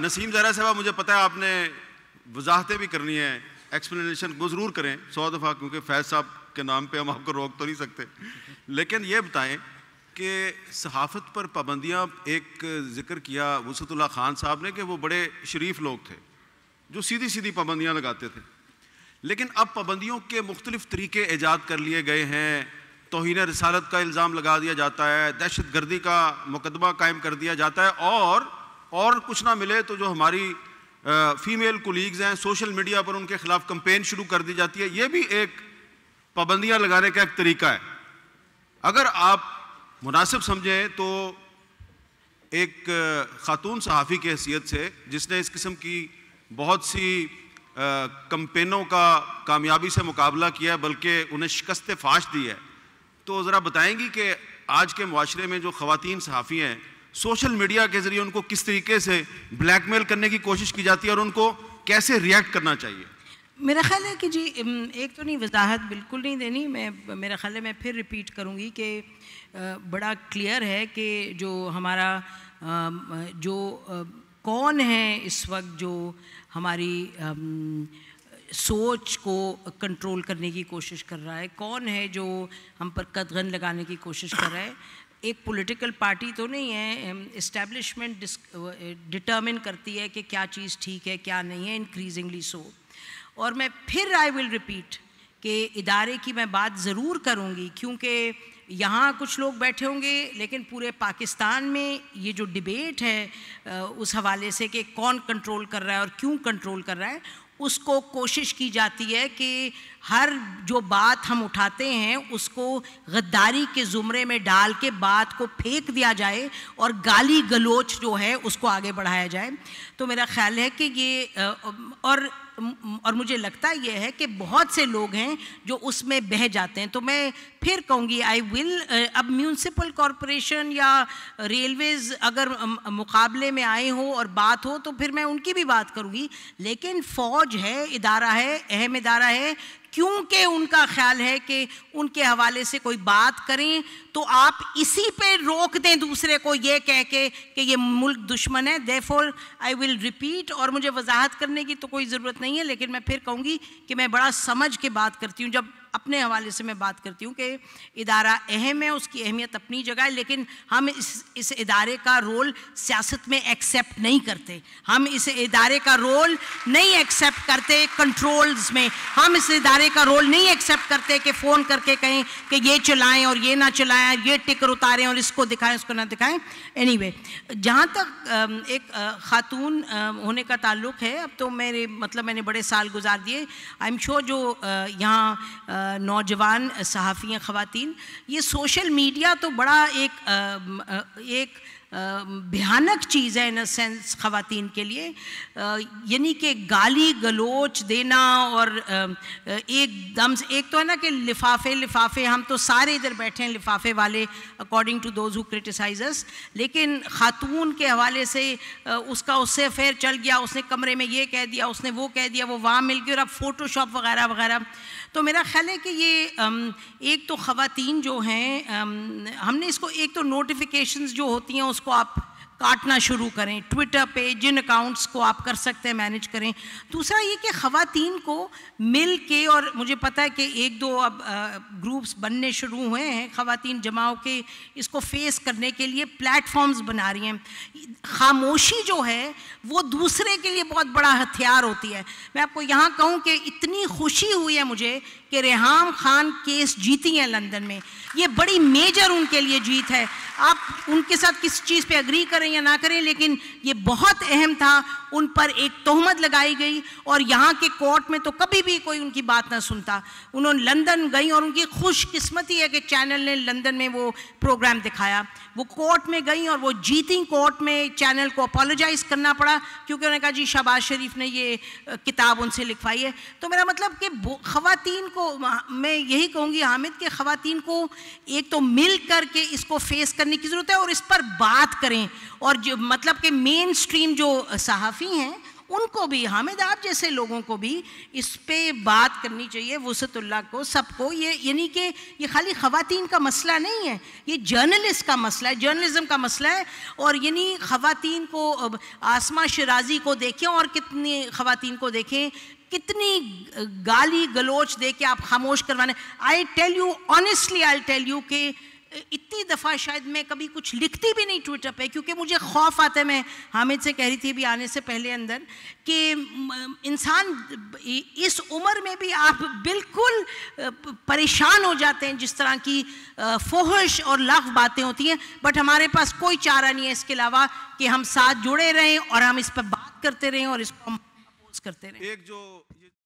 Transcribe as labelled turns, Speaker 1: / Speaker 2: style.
Speaker 1: नसीम जरा साहब मुझे पता है आपने वजाहतें भी करनी है एक्सप्लेनेशन को ज़रूर करें सौ दफ़ा क्योंकि फैज साहब के नाम पे हम आपको रोक तो नहीं सकते लेकिन ये बताएं कि सहाफ़त पर पाबंदियाँ एक ज़िक्र किया वसतुल्ला खान साहब ने कि वो बड़े शरीफ लोग थे जो सीधी सीधी पाबंदियाँ लगाते थे लेकिन अब पाबंदियों के मुख्तलिफ तरीके ईजाद कर लिए गए हैं तोहन रसालत का इल्ज़ाम लगा दिया जाता है दहशत गर्दी का मुकदमा कायम कर दिया जाता है और और कुछ ना मिले तो जो हमारी फीमेल कोलीग्स हैं सोशल मीडिया पर उनके खिलाफ कंपेन शुरू कर दी जाती है ये भी एक पाबंदियां लगाने का एक तरीका है अगर आप मुनासिब समझें तो एक ख़ातून सहाफ़ी की हैसियत से जिसने इस किस्म की बहुत सी कंपेनों का कामयाबी से मुकाबला किया है बल्कि उन्हें शिकस्त फाश दी है तो ज़रा बताएंगी कि आज के माशरे में जो ख़वान सहाफ़ी हैं सोशल मीडिया के जरिए उनको किस तरीके से ब्लैकमेल करने की कोशिश की जाती है और उनको कैसे रिएक्ट करना चाहिए
Speaker 2: मेरा ख्याल है कि जी एक तो नहीं वजाहत बिल्कुल नहीं देनी मैं मेरा ख्याल है मैं फिर रिपीट करूँगी कि बड़ा क्लियर है कि जो हमारा जो कौन है इस वक्त जो हमारी सोच को कंट्रोल करने की कोशिश कर रहा है कौन है जो हम पर कदगन लगाने की कोशिश कर रहा है एक पॉलिटिकल पार्टी तो नहीं है इस्टेब्लिशमेंट डिटर्मिन करती है कि क्या चीज़ ठीक है क्या नहीं है इंक्रीजिंगली सो और मैं फिर आई विल रिपीट के इदारे की मैं बात ज़रूर करूँगी क्योंकि यहाँ कुछ लोग बैठे होंगे लेकिन पूरे पाकिस्तान में ये जो डिबेट है उस हवाले से कि कौन कंट्रोल कर रहा है और क्यों कंट्रोल कर रहा है उसको कोशिश की जाती है कि हर जो बात हम उठाते हैं उसको गद्दारी के ज़ुमरे में डाल के बात को फेंक दिया जाए और गाली गलोच जो है उसको आगे बढ़ाया जाए तो मेरा ख्याल है कि ये और और मुझे लगता यह है कि बहुत से लोग हैं जो उसमें बह जाते हैं तो मैं फिर कहूँगी आई विल अब म्यूनसिपल कॉरपोरेशन या रेलवेज़ अगर मुकाबले में आए हो और बात हो तो फिर मैं उनकी भी बात करूँगी लेकिन फ़ौज है इदारा है अहम इदारा है क्योंकि उनका ख्याल है कि उनके हवाले से कोई बात करें तो आप इसी पे रोक दें दूसरे को ये कह के कि ये मुल्क दुश्मन है देफोर आई विल रिपीट और मुझे वजाहत करने की तो कोई ज़रूरत नहीं है लेकिन मैं फिर कहूँगी कि मैं बड़ा समझ के बात करती हूँ जब अपने हवाले से मैं बात करती हूँ कि इदारा अहम है उसकी अहमियत अपनी जगह है लेकिन हम इस इस इदारे का रोल सियासत में एक्सेप्ट नहीं करते हम इस इदारे का रोल नहीं एक्सेप्ट करते कंट्रोल्स में हम इस इदारे का रोल नहीं एक्सेप्ट करते कि फ़ोन करके कहें कि ये चलाएं और ये ना चलाएं ये टिकर उतारें और इसको दिखाएं उसको ना दिखाएँ एनी anyway, जहाँ तक एक ख़ातून होने का ताल्लुक है अब तो मेरे मतलब मैंने बड़े साल गुजार दिए आई एम श्योर जो यहाँ नौजवान सहाफ़ी ख़वान ये सोशल मीडिया तो बड़ा एक एक भयानक चीज़ है इन सेंस ख़वान के लिए यानी कि गाली गलोच देना और एकदम से एक तो है ना कि लिफाफे लिफाफे हम तो सारे इधर बैठे हैं लिफाफे वाले according to those who criticisers लेकिन खातून के हवाले से उसका उससे अफेयर चल गया उसने कमरे में ये कह दिया उसने वो कह दिया वो वहाँ मिल गया और अब फ़ोटोशॉप वगैरह वगैरह तो मेरा ख्याल है कि ये एक तो ख़वान जो हैं हमने इसको एक तो नोटिफिकेशन जो होती हैं उस उसको आप काटना शुरू करें ट्विटर पे जिन अकाउंट्स को आप कर सकते हैं मैनेज करें दूसरा ये कि ख़वातीन को मिल के और मुझे पता है कि एक दो अब ग्रुप्स बनने शुरू हुए हैं खातन जमाओं के इसको फेस करने के लिए प्लेटफॉर्म्स बना रही हैं खामोशी जो है वो दूसरे के लिए बहुत बड़ा हथियार होती है मैं आपको यहाँ कहूँ कि इतनी खुशी हुई है मुझे कि रेहाम खान केस जीती हैं लंदन में ये बड़ी मेजर उनके लिए जीत है आप उनके साथ किस चीज़ पर अग्री करें करें या ना करें लेकिन ये बहुत अहम था उन पर एक तोहमत लगाई गई और यहाँ के कोर्ट में तो कभी भी कोई उनकी बात ना सुनता उन्होंने लंदन गई और उनकी खुशकिस्मती है कि चैनल ने लंदन में वो प्रोग्राम दिखाया वो कोर्ट में गई और वो जीती कोर्ट में चैनल को अपोलोजाइज करना पड़ा क्योंकि उन्होंने कहा जी शहबाज शरीफ ने ये किताब उनसे लिखवाई है तो मेरा मतलब कि ख़वातीन को मैं यही कहूँगी हामिद के ख़वातीन को एक तो मिल करके इसको फेस करने की ज़रूरत है और इस पर बात करें और जो मतलब कि मेन स्ट्रीम जो सहाफ़ी हैं उनको भी हामिद आप जैसे लोगों को भी इस पर बात करनी चाहिए वसतुल्ला को सबको ये यानी कि ये खाली ख़वान का मसला नहीं है ये जर्नलिस्ट का मसला है जर्नलिज़म का मसला है और यानी ख़वान को आसमा शराजी को देखें और कितनी ख़वान को देखें कितनी गाली गलोच दे के आप खामोश करवाने I tell you honestly I tell you के इतनी दफ़ा शायद मैं कभी कुछ लिखती भी नहीं ट्विटर पे क्योंकि मुझे खौफ आता है मैं हामिद से कह रही थी भी आने से पहले अंदर कि इंसान इस उम्र में भी आप बिल्कुल परेशान हो जाते हैं जिस तरह की फोहश और लफ बातें होती हैं बट हमारे पास कोई चारा नहीं है इसके अलावा कि हम साथ जुड़े रहें और हम इस पर बात
Speaker 1: करते रहें और इसको हम करते रहें एक जो